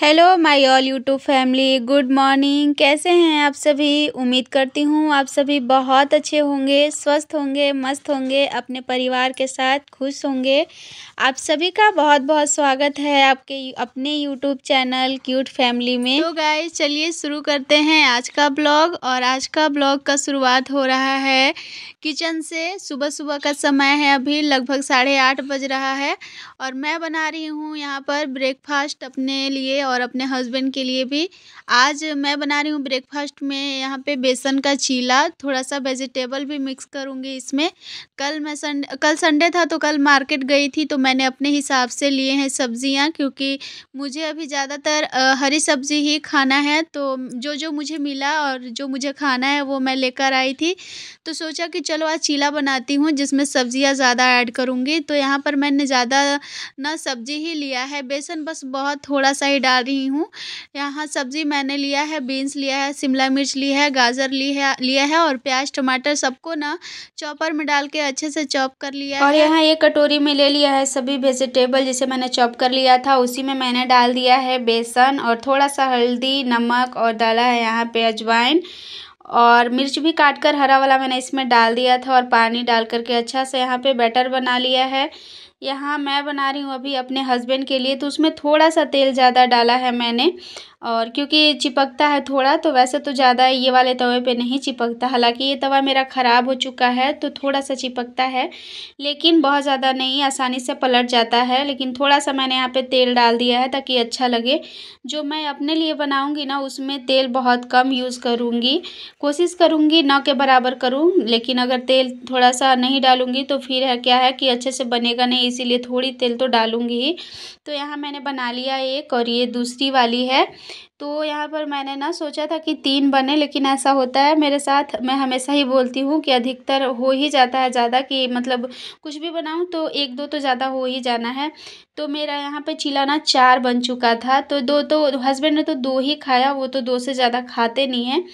hello my all YouTube family good morning कैसे हैं आप सभी उम्मीद करती हूँ आप सभी बहुत अच्छे होंगे स्वस्थ होंगे मस्त होंगे अपने परिवार के साथ खुश होंगे आप सभी का बहुत बहुत स्वागत है आपके अपने यूट्यूब चैनल क्यूट फैमिली में तो गाइस चलिए शुरू करते हैं आज का ब्लॉग और आज का ब्लॉग का शुरुआत हो रहा है किचन से सुबह सुबह का समय है अभी लगभग साढ़े आठ बज रहा है और मैं बना रही हूँ यहाँ पर ब्रेकफास्ट अपने लिए और अपने हस्बैंड के लिए भी आज मैं बना रही हूँ ब्रेकफास्ट में यहाँ पे बेसन का चीला थोड़ा सा वेजिटेबल भी मिक्स करूँगी इसमें कल मैं संडे कल संडे था तो कल मार्केट गई थी तो मैंने अपने हिसाब से लिए हैं सब्ज़ियाँ क्योंकि मुझे अभी ज़्यादातर हरी सब्ज़ी ही खाना है तो जो जो मुझे मिला और जो मुझे खाना है वो मैं लेकर आई थी तो सोचा कि चलो आज चीला बनाती हूँ जिसमें सब्ज़ियाँ ज़्यादा ऐड करूँगी तो यहाँ पर मैंने ज़्यादा ना सब्ज़ी ही लिया है बेसन बस बहुत थोड़ा सा ही डाल बता रही हूँ यहाँ सब्जी मैंने लिया है बीन्स लिया है शिमला मिर्च ली है गाजर ली है लिया है और प्याज टमाटर सबको ना चॉपर में डाल के अच्छे से चॉप कर लिया और यहाँ एक कटोरी में ले लिया है सभी वेजिटेबल जिसे मैंने चॉप कर लिया था उसी में मैंने डाल दिया है बेसन और थोड़ा सा हल्दी नमक और डाला है यहाँ पे अजवाइन और मिर्च भी काट कर हरा वाला मैंने इसमें डाल दिया था और पानी डाल करके अच्छा से यहाँ पे बैटर बना लिया है यहाँ मैं बना रही हूँ अभी अपने हस्बैंड के लिए तो उसमें थोड़ा सा तेल ज़्यादा डाला है मैंने और क्योंकि चिपकता है थोड़ा तो वैसे तो ज़्यादा ये वाले तवे पे नहीं चिपकता हालांकि ये तवा मेरा ख़राब हो चुका है तो थोड़ा सा चिपकता है लेकिन बहुत ज़्यादा नहीं आसानी से पलट जाता है लेकिन थोड़ा सा मैंने यहाँ पे तेल डाल दिया है ताकि अच्छा लगे जो मैं अपने लिए बनाऊँगी ना उसमें तेल बहुत कम यूज़ करूँगी कोशिश करूँगी न के बराबर करूँ लेकिन अगर तेल थोड़ा सा नहीं डालूँगी तो फिर है क्या है कि अच्छे से बनेगा नहीं इसीलिए थोड़ी तेल तो डालूँगी ही तो यहाँ मैंने बना लिया एक और ये दूसरी वाली है तो यहाँ पर मैंने ना सोचा था कि तीन बने लेकिन ऐसा होता है मेरे साथ मैं हमेशा ही बोलती हूँ कि अधिकतर हो ही जाता है ज़्यादा कि मतलब कुछ भी बनाऊँ तो एक दो तो ज़्यादा हो ही जाना है तो मेरा यहाँ पर चिलाना चार बन चुका था तो दो तो हस्बैंड ने तो दो ही खाया वो तो दो से ज़्यादा खाते नहीं हैं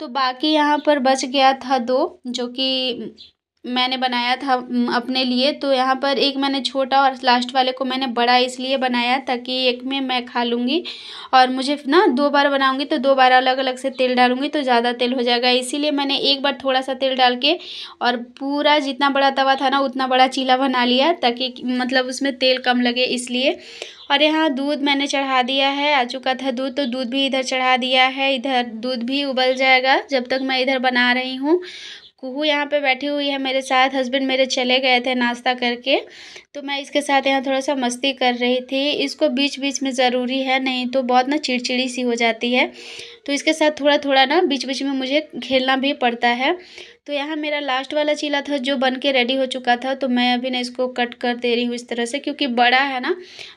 तो बाकी यहाँ पर बच गया था दो जो कि मैंने बनाया था अपने लिए तो यहाँ पर एक मैंने छोटा और लास्ट वाले को मैंने बड़ा इसलिए बनाया ताकि एक में मैं खा लूँगी और मुझे ना दो बार बनाऊँगी तो दो बार अलग अलग से तेल डालूँगी तो ज़्यादा तेल हो जाएगा इसीलिए मैंने एक बार थोड़ा सा तेल डाल के और पूरा जितना बड़ा तवा था ना उतना बड़ा चीला बना लिया ताकि मतलब उसमें तेल कम लगे इसलिए और यहाँ दूध मैंने चढ़ा दिया है आ चुका था दूध तो दूध भी इधर चढ़ा दिया है इधर दूध भी उबल जाएगा जब तक मैं इधर बना रही हूँ कुहू यहाँ पे बैठी हुई है मेरे साथ हस्बैंड मेरे चले गए थे नाश्ता करके तो मैं इसके साथ यहाँ थोड़ा सा मस्ती कर रही थी इसको बीच बीच में ज़रूरी है नहीं तो बहुत ना चिड़चिड़ी सी हो जाती है तो इसके साथ थोड़ा थोड़ा ना बीच बीच में मुझे खेलना भी पड़ता है तो यहाँ मेरा लास्ट वाला चीला था जो बन के रेडी हो चुका था तो मैं अभी ना इसको कट कर दे रही हूँ इस तरह से क्योंकि बड़ा है ना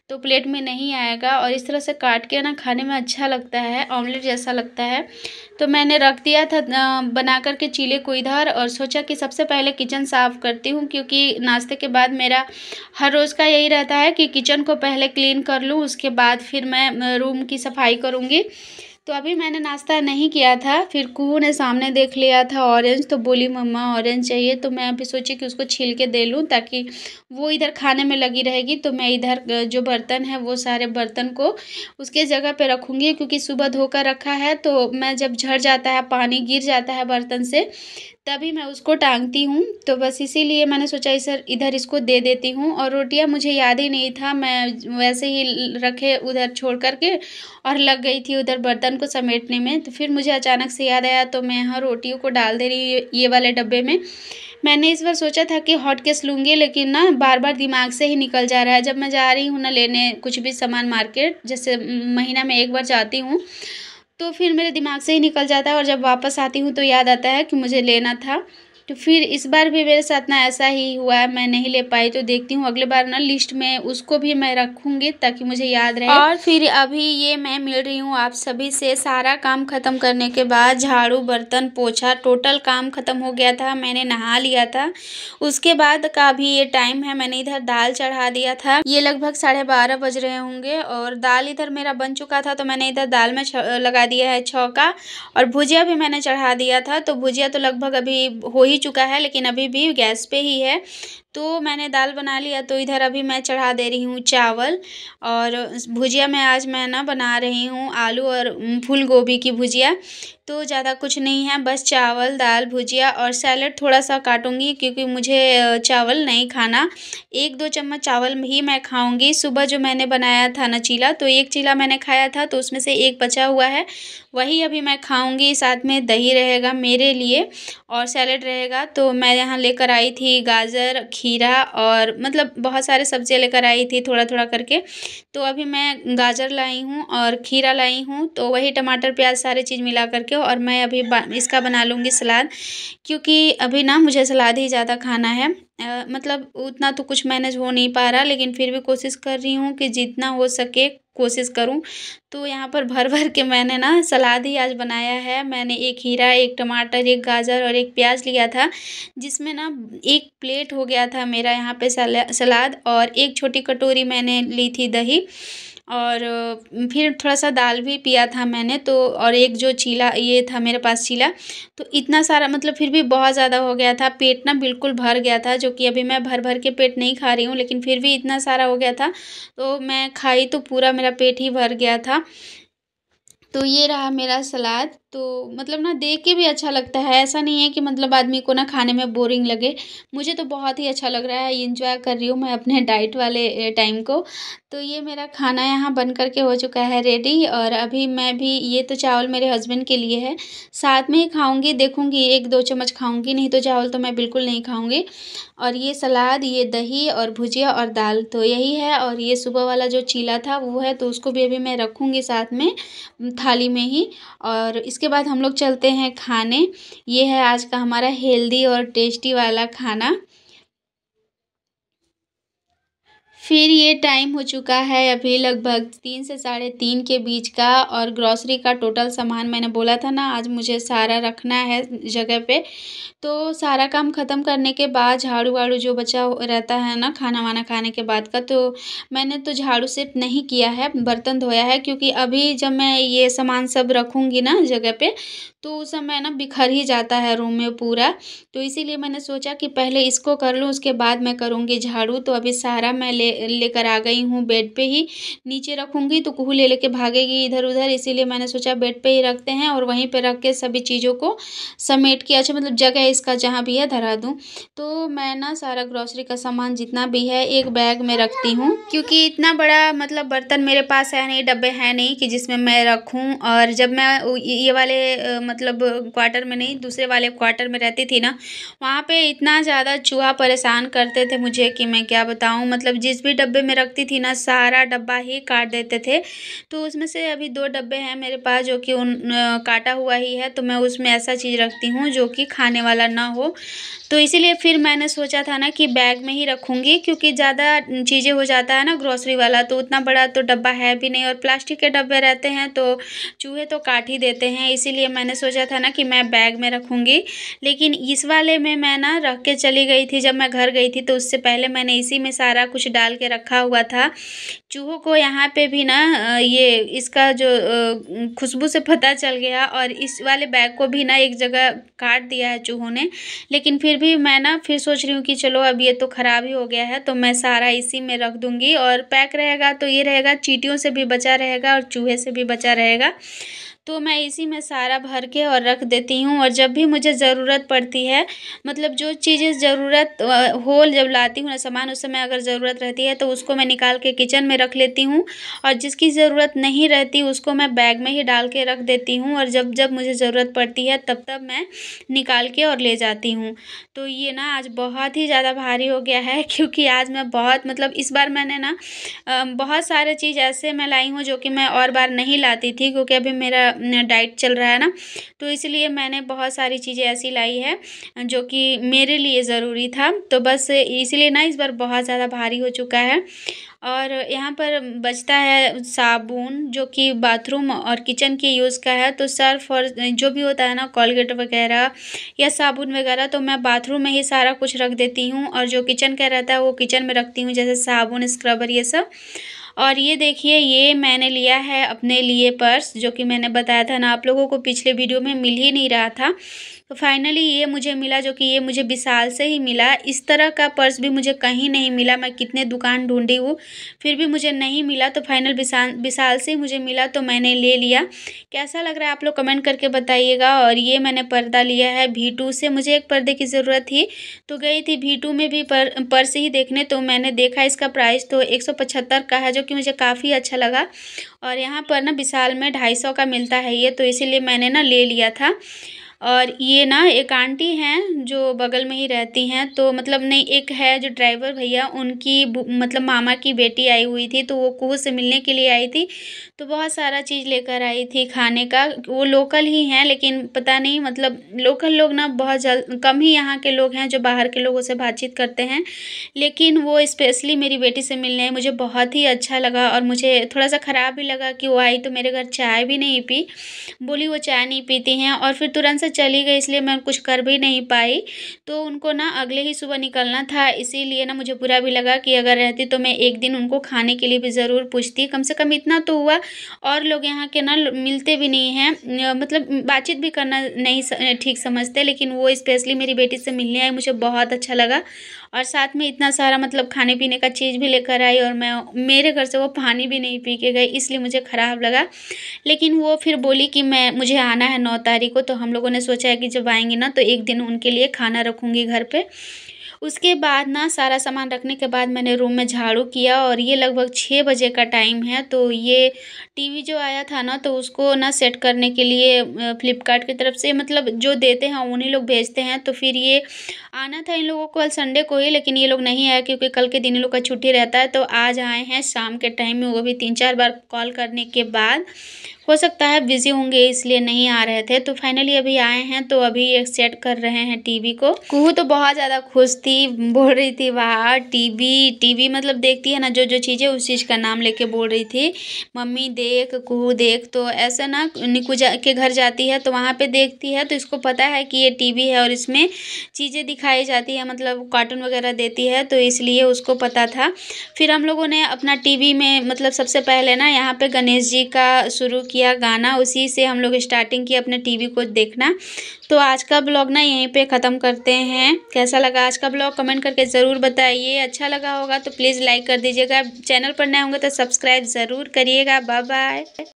तो प्लेट में नहीं आएगा और इस तरह से काट के ना खाने में अच्छा लगता है ऑमलेट जैसा लगता है तो मैंने रख दिया था बना कर के चीले को इधर और सोचा कि सबसे पहले किचन साफ़ करती हूँ क्योंकि नाश्ते के बाद मेरा हर रोज़ का यही रहता है कि किचन को पहले क्लीन कर लूँ उसके बाद फिर मैं रूम की सफाई करूँगी तो अभी मैंने नाश्ता नहीं किया था फिर कुहू ने सामने देख लिया था ऑरेंज तो बोली मम्मा ऑरेंज चाहिए तो मैं अभी सोची कि उसको छील के दे लूँ ताकि वो इधर खाने में लगी रहेगी तो मैं इधर जो बर्तन है वो सारे बर्तन को उसके जगह पे रखूँगी क्योंकि सुबह धोकर रखा है तो मैं जब झड़ जाता है पानी गिर जाता है बर्तन से तभी मैं उसको टांगती हूँ तो बस इसीलिए मैंने सोचा सर इधर इसको दे देती हूँ और रोटियाँ मुझे याद ही नहीं था मैं वैसे ही रखे उधर छोड़ करके और लग गई थी उधर बर्तन को समेटने में तो फिर मुझे अचानक से याद आया तो मैं यहाँ रोटियों को डाल दे रही ये वाले डब्बे में मैंने इस बार सोचा था कि हॉट केस लूँगी लेकिन ना बार बार दिमाग से ही निकल जा रहा है जब मैं जा रही हूँ ना लेने कुछ भी सामान मार्केट जैसे महीना में एक बार जाती हूँ तो फिर मेरे दिमाग से ही निकल जाता है और जब वापस आती हूँ तो याद आता है कि मुझे लेना था तो फिर इस बार भी मेरे साथ ना ऐसा ही हुआ मैं नहीं ले पाई तो देखती हूँ अगले बार ना लिस्ट में उसको भी मैं रखूँगी ताकि मुझे याद रहे और फिर अभी ये मैं मिल रही हूँ आप सभी से सारा काम ख़त्म करने के बाद झाड़ू बर्तन पोछा टोटल काम ख़त्म हो गया था मैंने नहा लिया था उसके बाद का भी ये टाइम है मैंने इधर दाल चढ़ा दिया था ये लगभग साढ़े बारह बज रहे होंगे और दाल इधर मेरा बन चुका था तो मैंने इधर दाल में लगा दिया है छौका और भुजिया भी मैंने चढ़ा दिया था तो भुजिया तो लगभग अभी हो ही चुका है लेकिन अभी भी गैस पे ही है तो मैंने दाल बना लिया तो इधर अभी मैं चढ़ा दे रही हूँ चावल और भुजिया मैं आज मैं ना बना रही हूँ आलू और फूल गोभी की भुजिया तो ज़्यादा कुछ नहीं है बस चावल दाल भुजिया और सैलड थोड़ा सा काटूंगी क्योंकि मुझे चावल नहीं खाना एक दो चम्मच चावल ही मैं खाऊंगी सुबह जो मैंने बनाया था ना चीला तो एक चीला मैंने खाया था तो उसमें से एक बचा हुआ है वही अभी मैं खाऊंगी साथ में दही रहेगा मेरे लिए और सैलड रहेगा तो मैं यहाँ लेकर आई थी गाजर खीरा और मतलब बहुत सारे सब्जियाँ लेकर आई थी थोड़ा थोड़ा करके तो अभी मैं गाजर लाई हूँ और खीरा लाई हूँ तो वही टमाटर प्याज सारे चीज़ मिला करके और मैं अभी इसका बना लूँगी सलाद क्योंकि अभी ना मुझे सलाद ही ज़्यादा खाना है आ, मतलब उतना तो कुछ मैनेज हो नहीं पा रहा लेकिन फिर भी कोशिश कर रही हूँ कि जितना हो सके कोशिश करूँ तो यहाँ पर भर भर के मैंने ना सलाद ही आज बनाया है मैंने एक हीरा एक टमाटर एक गाजर और एक प्याज लिया था जिसमें ना एक प्लेट हो गया था मेरा यहाँ पे सलाद और एक छोटी कटोरी मैंने ली थी दही और फिर थोड़ा सा दाल भी पिया था मैंने तो और एक जो चीला ये था मेरे पास चीला तो इतना सारा मतलब फिर भी बहुत ज़्यादा हो गया था पेट ना बिल्कुल भर गया था जो कि अभी मैं भर भर के पेट नहीं खा रही हूँ लेकिन फिर भी इतना सारा हो गया था तो मैं खाई तो पूरा मेरा पेट ही भर गया था तो ये रहा मेरा सलाद तो मतलब ना देख के भी अच्छा लगता है ऐसा नहीं है कि मतलब आदमी को ना खाने में बोरिंग लगे मुझे तो बहुत ही अच्छा लग रहा है इंजॉय कर रही हूँ मैं अपने डाइट वाले टाइम को तो ये मेरा खाना यहाँ बन कर के हो चुका है रेडी और अभी मैं भी ये तो चावल मेरे हस्बैंड के लिए है साथ में ही खाऊँगी देखूँगी एक दो चम्मच खाऊँगी नहीं तो चावल तो मैं बिल्कुल नहीं खाऊँगी और ये सलाद ये दही और भुजिया और दाल तो यही है और ये सुबह वाला जो चीला था वो है तो उसको भी अभी मैं रखूँगी साथ में थाली में ही और इस उसके बाद हम लोग चलते हैं खाने ये है आज का हमारा हेल्दी और टेस्टी वाला खाना फिर ये टाइम हो चुका है अभी लगभग तीन से साढ़े तीन के बीच का और ग्रॉसरी का टोटल सामान मैंने बोला था ना आज मुझे सारा रखना है जगह पे तो सारा काम ख़त्म करने के बाद झाड़ू वाड़ू जो बचा रहता है ना खाना वाना खाने के बाद का तो मैंने तो झाड़ू सिर्फ नहीं किया है बर्तन धोया है क्योंकि अभी जब मैं ये सामान सब रखूँगी ना जगह पर तो उस समय ना बिखर ही जाता है रूम में पूरा तो इसीलिए मैंने सोचा कि पहले इसको कर लूँ उसके बाद मैं करूँगी झाड़ू तो अभी सारा मैं ले लेकर आ गई हूँ बेड पे ही नीचे रखूँगी तो कुहू ले लेके भागेगी इधर उधर इसीलिए मैंने सोचा बेड पे ही रखते हैं और वहीं पर रख के सभी चीज़ों को समेट के अच्छा मतलब जगह इसका जहाँ भी है धरा दूँ तो मैं ना सारा ग्रॉसरी का सामान जितना भी है एक बैग में रखती हूँ क्योंकि इतना बड़ा मतलब बर्तन मेरे पास है नहीं डब्बे हैं नहीं कि जिसमें मैं रखूँ और जब मैं ये वाले मतलब क्वार्टर में नहीं दूसरे वाले क्वार्टर में रहती थी ना वहाँ पे इतना ज़्यादा चूहा परेशान करते थे मुझे कि मैं क्या बताऊँ मतलब जिस भी डब्बे में रखती थी ना सारा डब्बा ही काट देते थे तो उसमें से अभी दो डब्बे हैं मेरे पास जो कि उन काटा हुआ ही है तो मैं उसमें ऐसा चीज़ रखती हूँ जो कि खाने वाला ना हो तो इसीलिए फिर मैंने सोचा था ना कि बैग में ही रखूँगी क्योंकि ज़्यादा चीज़ें हो जाता है ना ग्रॉसरी वाला तो उतना बड़ा तो डब्बा है भी नहीं और प्लास्टिक के डब्बे रहते हैं तो चूहे तो काट ही देते हैं इसीलिए मैंने सोचा था ना कि मैं बैग में रखूँगी लेकिन इस वाले में मैं ना रख के चली गई थी जब मैं घर गई थी तो उससे पहले मैंने इसी में सारा कुछ डाल के रखा हुआ था चूहों को यहाँ पे भी ना ये इसका जो खुशबू से पता चल गया और इस वाले बैग को भी ना एक जगह काट दिया है चूहों ने लेकिन फिर भी मैं ना फिर सोच रही हूँ कि चलो अब ये तो ख़राब ही हो गया है तो मैं सारा इसी में रख दूँगी और पैक रहेगा तो ये रहेगा चीटियों से भी बचा रहेगा और चूहे से भी बचा रहेगा तो मैं इसी में सारा भर के और रख देती हूँ और जब भी मुझे ज़रूरत पड़ती है मतलब जो चीज़ें ज़रूरत होल जब लाती हूँ ना सामान उस समय अगर ज़रूरत रहती है तो उसको मैं निकाल के किचन में रख लेती हूँ और जिसकी ज़रूरत नहीं रहती उसको मैं बैग में ही डाल के रख देती हूँ और जब जब मुझे ज़रूरत पड़ती है तब तब मैं निकाल के और ले जाती हूँ तो ये ना आज बहुत ही ज़्यादा भारी हो गया है क्योंकि आज मैं बहुत मतलब इस बार मैंने ना बहुत सारे चीज़ ऐसे मैं लाई हूँ जो कि मैं और बार नहीं लाती थी क्योंकि अभी मेरा डाइट चल रहा है ना तो इसलिए मैंने बहुत सारी चीज़ें ऐसी लाई है जो कि मेरे लिए ज़रूरी था तो बस इसलिए ना इस बार बहुत ज़्यादा भारी हो चुका है और यहाँ पर बचता है साबुन जो कि बाथरूम और किचन के यूज़ का है तो सर्फ और जो भी होता है ना कॉलगेट वगैरह या साबुन वगैरह तो मैं बाथरूम में ही सारा कुछ रख देती हूँ और जो किचन का रहता है वो किचन में रखती हूँ जैसे साबुन स्क्रबर ये सब और ये देखिए ये मैंने लिया है अपने लिए पर्स जो कि मैंने बताया था ना आप लोगों को पिछले वीडियो में मिल ही नहीं रहा था तो फाइनली ये मुझे मिला जो कि ये मुझे विशाल से ही मिला इस तरह का पर्स भी मुझे कहीं नहीं मिला मैं कितने दुकान ढूंढी हूँ फिर भी मुझे नहीं मिला तो फाइनल विशाल विशाल से ही मुझे मिला तो मैंने ले लिया कैसा लग रहा है आप लोग कमेंट करके बताइएगा और ये मैंने पर्दा लिया है भी टू से मुझे एक पर्दे की ज़रूरत थी तो गई थी भी टू में भी पर, पर्स ही देखने तो मैंने देखा इसका प्राइस तो एक का है जो कि मुझे काफ़ी अच्छा लगा और यहाँ पर ना विशाल में ढाई सौ का मिलता है ये तो इसीलिए मैंने ना ले लिया था और ये ना एक आंटी हैं जो बगल में ही रहती हैं तो मतलब नहीं एक है जो ड्राइवर भैया उनकी मतलब मामा की बेटी आई हुई थी तो वो कुहू से मिलने के लिए आई थी तो बहुत सारा चीज़ लेकर आई थी खाने का वो लोकल ही हैं लेकिन पता नहीं मतलब लोकल लोग ना बहुत जल कम ही यहाँ के लोग हैं जो बाहर के लोगों से बातचीत करते हैं लेकिन वो स्पेशली मेरी बेटी से मिलने मुझे बहुत ही अच्छा लगा और मुझे थोड़ा सा ख़राब भी लगा कि वो आई तो मेरे घर चाय भी नहीं पी बोली वो चाय नहीं पीती हैं और फिर तुरंत से चली गई इसलिए मैं कुछ कर भी नहीं पाई तो उनको ना अगले ही सुबह निकलना था इसीलिए ना मुझे बुरा भी लगा कि अगर रहती तो मैं एक दिन उनको खाने के लिए भी ज़रूर पूछती कम से कम इतना तो हुआ और लोग यहाँ के ना मिलते भी नहीं हैं मतलब बातचीत भी करना नहीं ठीक समझते लेकिन वो स्पेशली मेरी बेटी से मिलने आई मुझे बहुत अच्छा लगा और साथ में इतना सारा मतलब खाने पीने का चीज़ भी लेकर आई और मैं मेरे घर से वो पानी भी नहीं पी के गई इसलिए मुझे ख़राब लगा लेकिन वो फिर बोली कि मैं मुझे आना है नौ तारीख को तो हम लोगों ने सोचा है कि जब आएंगे ना तो एक दिन उनके लिए खाना रखूँगी घर पर उसके बाद ना सारा सामान रखने के बाद मैंने रूम में झाड़ू किया और ये लगभग छः बजे का टाइम है तो ये टी वी जो आया था ना तो उसको ना सेट करने के लिए फ्लिपकार्ट की तरफ से मतलब जो देते हैं उन्हीं लोग भेजते हैं तो फिर ये आना था इन लोगों को कल संडे को ही लेकिन ये लोग नहीं आया क्योंकि कल के दिन इन लोग का छुट्टी रहता है तो आज आए हैं शाम के टाइम में वो भी तीन चार बार कॉल करने के बाद हो सकता है बिज़ी होंगे इसलिए नहीं आ रहे थे तो फाइनली अभी आए हैं तो अभी ये सेट कर रहे हैं टीवी को कुहू तो बहुत ज़्यादा खुश दोस्ती बोल रही थी बाहर टीवी टीवी मतलब देखती है ना जो जो चीज़ें उस चीज़ का नाम लेके बोल रही थी मम्मी देख कुहू देख तो ऐसा ना निकुजा के घर जाती है तो वहाँ पे देखती है तो इसको पता है कि ये टीवी है और इसमें चीज़ें दिखाई जाती है मतलब कार्टून वगैरह देती है तो इसलिए उसको पता था फिर हम लोगों ने अपना टी में मतलब सबसे पहले ना यहाँ पर गणेश जी का शुरू किया गाना उसी से हम लोग स्टार्टिंग की अपने टी को देखना तो आज का ब्लॉग ना यहीं पर ख़त्म करते हैं कैसा लगा आज का का ब्लॉग कमेंट करके ज़रूर बताइए अच्छा लगा होगा तो प्लीज़ लाइक कर दीजिएगा चैनल पर नए होंगे तो सब्सक्राइब ज़रूर करिएगा बाय बाय